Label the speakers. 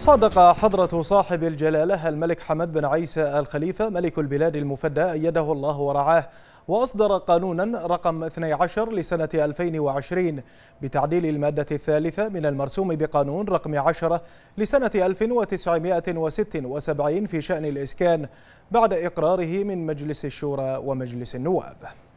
Speaker 1: صادق حضرة صاحب الجلالة الملك حمد بن عيسى الخليفة ملك البلاد المفدى أيده الله ورعاه وأصدر قانونا رقم 12 لسنة 2020 بتعديل المادة الثالثة من المرسوم بقانون رقم 10 لسنة 1976 في شأن الإسكان بعد إقراره من مجلس الشورى ومجلس النواب